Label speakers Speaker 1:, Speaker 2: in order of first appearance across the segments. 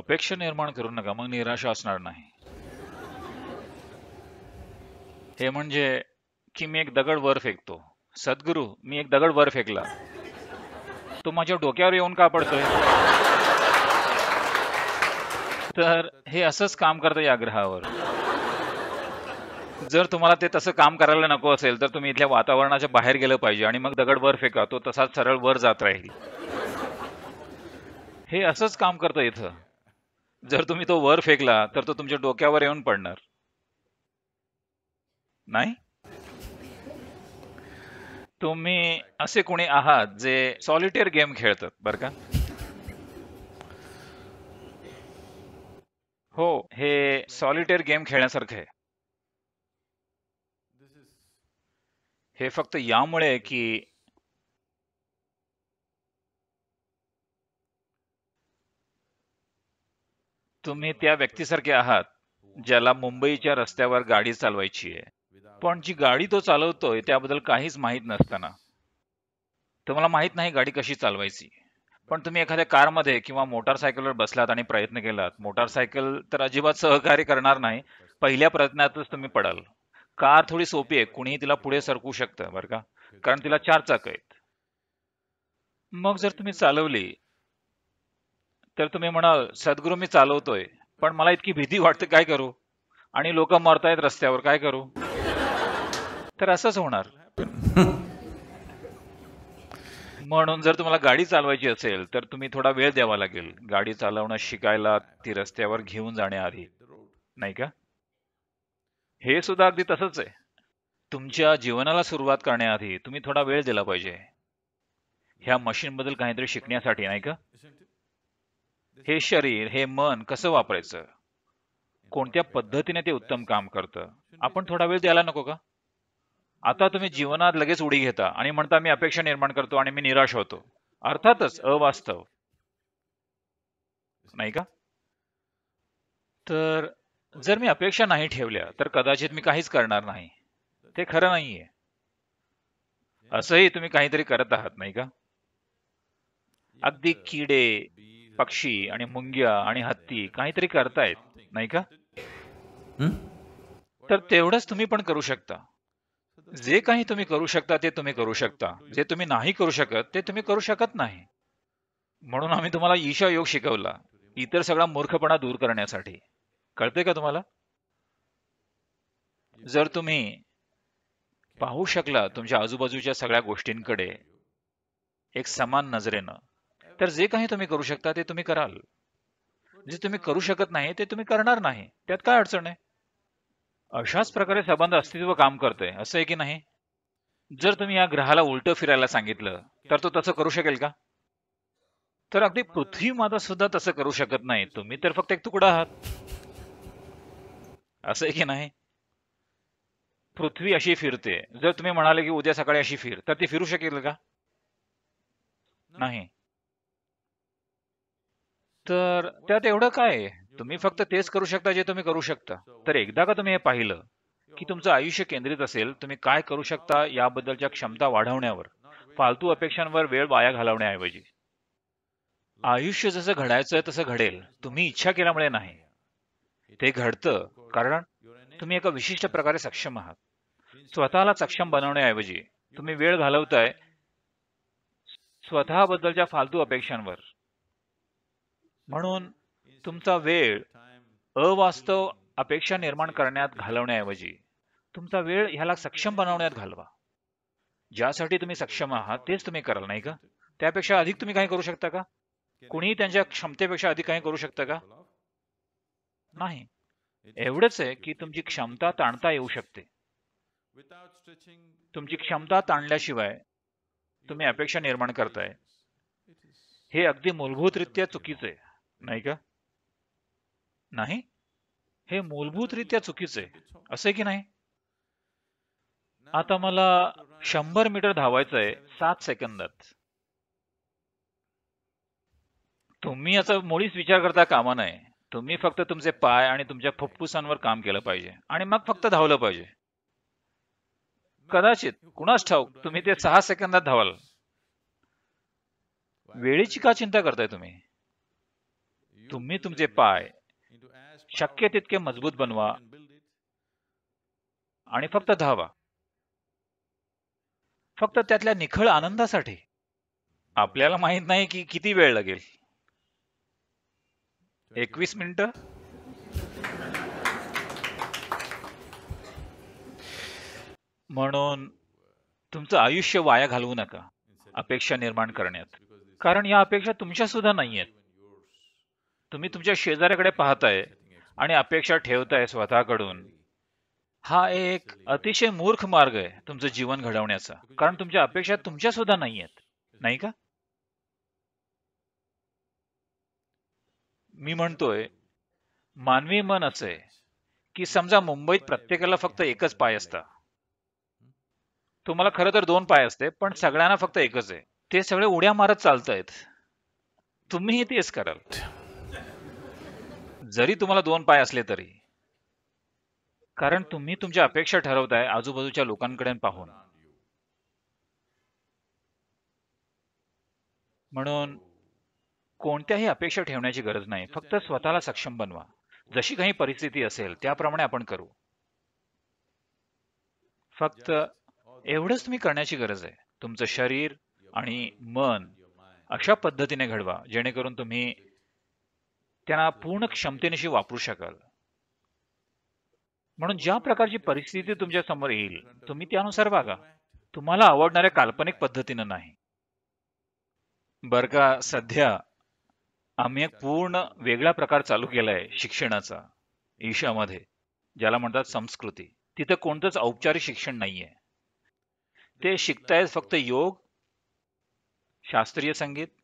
Speaker 1: अपेक्षा निर्माण करू नका मग निराशा असणार नाही हे म्हणजे की मी एक दगड वर फेकतो सद्गुरु मी एक दगड वर फेकला तो माझ्या डोक्यावर येऊन का पडतोय तर हे असंच काम करतं या ग्रहावर जर तुम्हाला ते तसं काम करायला नको असेल तर तुम्ही इथल्या वातावरणाच्या बाहेर गेलं पाहिजे आणि मग दगड वर फेका तो तसाच सरळ वर जात राहील हे असंच काम करतं इथं जर तुम्ही तो वर फेकला तर तो तुमच्या डोक्यावर येऊन पडणार नाही तुम्ही असे कोणी आहात जे सॉलिटेअर गेम खेळतात बर का हो हे सॉलिटेअर गेम खेळण्यासारखं आहे हे फक्त यामुळे की तुम्ही त्या व्यक्तीसारखे आहात ज्याला मुंबईच्या रस्त्यावर गाडी चालवायची आहे पण जी गाडी तो चालवतोय त्याबद्दल काहीच माहीत नसताना तुम्हाला माहीत नाही गाडी कशी चालवायची पण तुम्ही एखाद्या कारमध्ये किंवा मोटारसायकलवर बसलात आणि प्रयत्न केलात मोटारसायकल तर अजिबात सहकार्य करणार नाही पहिल्या प्रयत्नातच तुम्ही पडाल कार थोडी सोपी आहे कुणीही तिला पुढे सरकू शकतं बरं का कारण तिला चार चाक आहेत मग जर तुम्ही चालवली तर तुम्ही म्हणाल सद्गुरू मी चालवतोय पण मला इतकी भीती वाटते काय करू आणि लोक मरतायत रस्त्यावर काय करू तर असंच होणार म्हणून जर तुम्हाला गाडी चालवायची असेल तर तुम्ही थोडा वेळ द्यावा लागेल गाडी चालवणं शिकायला ती रस्त्यावर घेऊन जाण्याआधी नाही का हे सुद्धा अगदी तसंच आहे तुमच्या जीवनाला सुरुवात करण्याआधी तुम्ही थोडा वेळ दिला पाहिजे ह्या मशीनबद्दल काहीतरी शिकण्यासाठी नाही का हे शरीर हे मन कसं वापरायचं कोणत्या पद्धतीने ते उत्तम काम करतं आपण थोडा वेळ द्यायला नको का आता तुम्ही जीवनात लगेच उडी घेता आणि म्हणता मी अपेक्षा निर्माण करतो आणि मी निराश होतो अर्थातच अवास्तव नाही का तर जर मी अपेक्षा नाही ठेवल्या तर कदाचित मी काहीच करणार नाही ते खरं नाहीये असंही तुम्ही काहीतरी करत आहात नाही का अगदी किडे पक्षी आणि मुंग्या आणि हत्ती काहीतरी करतायत नाही का तर तेवढंच तुम्ही पण करू शकता जे काही तुम्ही करू शकता ते तुम्ही करू शकता जे तुम्ही नाही करू शकत ते तुम्ही करू शकत नाही म्हणून आम्ही तुम्हाला ईशा योग शिकवला इतर सगळा मूर्खपणा दूर करण्यासाठी कळते का तुम्हाला जर तुम्ही पाहू शकला तुमच्या आजूबाजूच्या सगळ्या गोष्टींकडे एक समान नजरेनं तर जे काही तुम्ही करू शकता ते तुम्ही कराल जे तुम्ही करू शकत नाही ते तुम्ही करणार नाही त्यात काय अडचण आहे अशाच प्रकारे संबंध अस्तित्व काम करतंय असं आहे की नाही जर तुम्ही या ग्रहाला उलटं फिरायला सांगितलं तर तो तसं करू शकेल का तर अगदी पृथ्वी माता सुद्धा तसं करू शकत नाही तुम्ही तर फक्त एक तुकडा आहात असं आहे की नाही पृथ्वी अशी फिरते जर तुम्ही म्हणाले की उद्या सकाळी अशी फिर तर ती फिरू शकेल का नाही तर त्यात एवढं काय तुम्ही फक्त तेच करू शकता जे तुम्ही करू शकता तर एकदा का तुम्ही हे पाहिलं की तुमचं आयुष्य केंद्रित असेल तुम्ही काय करू शकता याबद्दलच्या क्षमता वाढवण्यावर फालतू अपेक्षांवर वेळ वाया घालवण्याऐवजी आयुष्य जसं घडायचंय तसं घडेल तुम्ही इच्छा केल्यामुळे नाही ते घडतं कारण तुम्ही एका विशिष्ट प्रकारे सक्षम आहात स्वतःला सक्षम बनवण्याऐवजी तुम्ही वेळ घालवताय स्वतःबद्दलच्या फालतू अपेक्षांवर म्हणून तुमचा वेळ अवास्तव अपेक्षा निर्माण करण्यात घालवण्याऐवजी तुमचा वेळ ह्याला सक्षम बनवण्यात घालवा ज्यासाठी तुम्ही सक्षम आहात तेच तुम्ही कराल नाही का त्यापेक्षा अधिक तुम्ही काही करू शकता का कुणीही त्यांच्या क्षमतेपेक्षा अधिक काही करू शकता का नाही एवढंच आहे की तुमची क्षमता ताणता येऊ शकते तुमची क्षमता ताणल्याशिवाय तुम्ही अपेक्षा निर्माण करताय हे अगदी मूलभूतरित्या चुकीचं आहे नाही का नाही हे मूलभूतरित्या चुकीचं आहे आहे की नाही आता मला शंभर मीटर धावायचं आहे सात सेकंदात तुम्ही असं मुळीच विचार करता कामा नाही तुम्ही फक्त तुमचे पाय आणि तुमच्या फुप्फुसांवर काम केलं पाहिजे आणि मग फक्त धावलं पाहिजे कदाचित कुणाच ठाऊक तुम्ही ते सहा सेकंदात धावाल वेळेची का चिंता करताय तुम्ही तुम्ही तुमचे पाय शक्य तितके मजबूत बनवा आणि फक्त धावा फक्त त्यातल्या निखळ आनंदासाठी आपल्याला माहित नाही की किती वेळ लागेल एकवीस मिनिट म्हणून तुमचं आयुष्य वाया घालवू नका अपेक्षा निर्माण करण्यात कारण या अपेक्षा तुमच्या सुद्धा नाही आहेत तुम्ही तुमच्या शेजाऱ्याकडे पाहताय आणि अपेक्षा ठेवताय स्वतःकडून हा एक अतिशय मूर्ख मार्ग आहे तुमचं जीवन घडवण्याचा कारण तुमच्या अपेक्षा तुमच्या सुद्धा नाही आहेत नाही का मी म्हणतोय मानवी मन असं की समजा मुंबईत प्रत्येकाला फक्त एकच पाय असता तुम्हाला खरं तर दोन पाय असते पण सगळ्यांना फक्त एकच आहे ते सगळे उड्या मारत चालत आहेत तुम्हीही तेच कराल जरी तुम्हाला दोन पाय असले तरी कारण तुम्ही तुमच्या अपेक्षा ठरवताय आजूबाजूच्या लोकांकडे पाहून म्हणून कोणत्याही अपेक्षा ठेवण्याची गरज नाही फक्त स्वतःला सक्षम बनवा जशी काही परिस्थिती असेल त्याप्रमाणे आपण करू फक्त एवढंच तुम्ही करण्याची गरज आहे तुमचं शरीर आणि मन अशा पद्धतीने घडवा जेणेकरून तुम्ही त्यांना पूर्ण क्षमतेनिशी वापरू शकाल म्हणून ज्या प्रकारची परिस्थिती तुमच्या समोर येईल तुम्ही त्यानुसार बघा तुम्हाला आवडणाऱ्या काल्पनिक पद्धतीनं नाही बर का सध्या आम्ही एक पूर्ण वेगळा प्रकार चालू केलाय शिक्षणाचा ईशामध्ये ज्याला म्हणतात संस्कृती तिथं कोणतंच औपचारिक शिक्षण नाहीये ते शिकतायत फक्त योग शास्त्रीय संगीत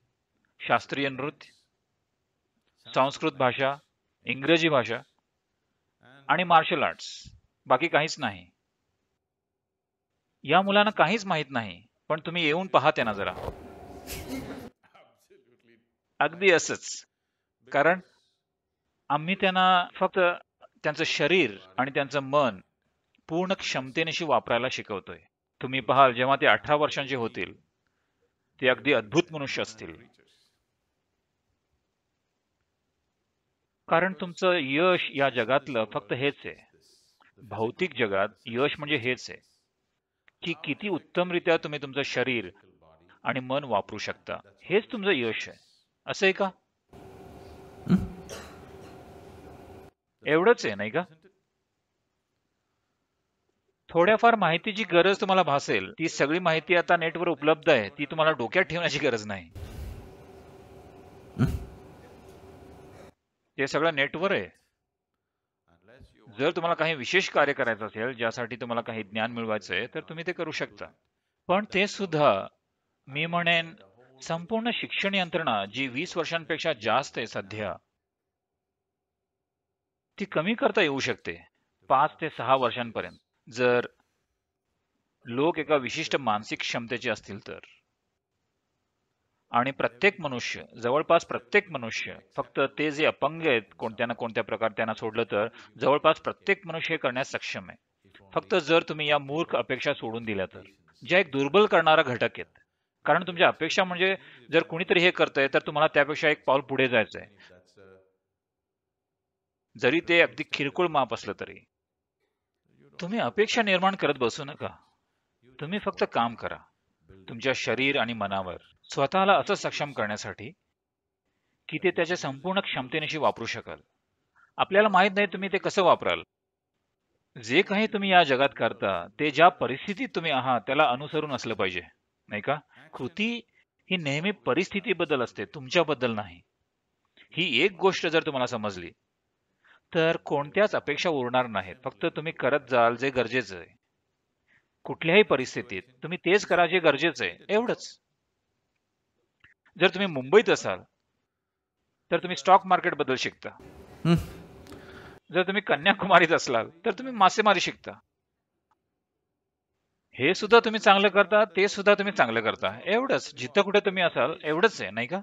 Speaker 1: शास्त्रीय नृत्य संस्कृत भाषा इंग्रजी भाषा आणि मार्शल आर्ट्स बाकी काहीच नाही या मुलांना काहीच माहीत नाही पण तुम्ही येऊन पहा त्यांना जरा अगदी असच कारण आम्ही त्यांना फक्त त्यांचं शरीर आणि त्यांचं मन पूर्ण क्षमतेनिशी वापरायला शिकवतोय तुम्ही पाहाल जेव्हा ते अठरा वर्षांचे होतील ते अगदी अद्भुत मनुष्य असतील कारण तुमचं यश या जगातलं फक्त हेच आहे भौतिक जगात यश म्हणजे हेच आहे की किती उत्तमरित्या तुम्ही तुमचं शरीर आणि मन वापरू शकता हेच तुमचं यश आहे असं आहे का एवढंच आहे नाही का थोड्याफार माहितीची गरज तुम्हाला भासेल ती सगळी माहिती आता नेटवर उपलब्ध आहे ती तुम्हाला डोक्यात ठेवण्याची गरज नाही ते सगळं नेटवर आहे जर तुम्हाला काही विशेष कार्य करायचं असेल ज्यासाठी तुम्हाला काही ज्ञान मिळवायचं आहे तर तुम्ही ते करू शकता पण ते सुद्धा मी म्हणेन संपूर्ण शिक्षण यंत्रणा जी वीस वर्षांपेक्षा जास्त आहे सध्या ती कमी करता येऊ शकते पाच ते सहा वर्षांपर्यंत जर लोक एका विशिष्ट मानसिक क्षमतेचे असतील तर आणि प्रत्येक मनुष्य जवळपास प्रत्येक मनुष्य फक्त ते जे अपंग आहेत कोणत्या ना कोणत्या प्रकार त्यांना सोडलं तर जवळपास प्रत्येक मनुष्य हे करण्यास सक्षम आहे फक्त जर तुम्ही या मूर्ख अपेक्षा सोडून दिल्या तर ज्या एक दुर्बल करणारा घटक आहेत कारण तुमच्या अपेक्षा म्हणजे जर कुणीतरी हे करतंय तर तुम्हाला त्यापेक्षा एक पाऊल पुढे जायचं आहे जरी ते अगदी किरकोळ माप असलं तरी तुम्ही अपेक्षा निर्माण करत बसू नका तुम्ही फक्त काम करा तुमच्या शरीर आणि मनावर स्वतःला असं सक्षम करण्यासाठी की ते त्याच्या संपूर्ण क्षमतेनिशी वापरू शकाल आपल्याला माहीत नाही तुम्ही ते कसं वापराल जे काही तुम्ही या जगात करता ते ज्या परिस्थितीत तुम्ही आहात त्याला अनुसरून असलं पाहिजे नाही का कृती ही नेहमी परिस्थितीबद्दल असते तुमच्याबद्दल नाही ही एक गोष्ट जर तुम्हाला समजली तर कोणत्याच अपेक्षा उरणार नाहीत फक्त तुम्ही करत जाल जे गरजेचं आहे कुठल्याही परिस्थितीत तुम्ही तेच करा जे गरजेचं आहे एवढंच जर तुम्ही मुंबईत असाल तर तुम्ही स्टॉक मार्केट बद्दल शिकता जर तुम्ही कन्याकुमारीत असाल तर तुम्ही मासेमारी शिकता हे सुद्धा तुम्ही चांगलं करता ते सुद्धा तुम्ही चांगलं करता एवढंच जिथं कुठे तुम्ही असाल एवढंच आहे नाही का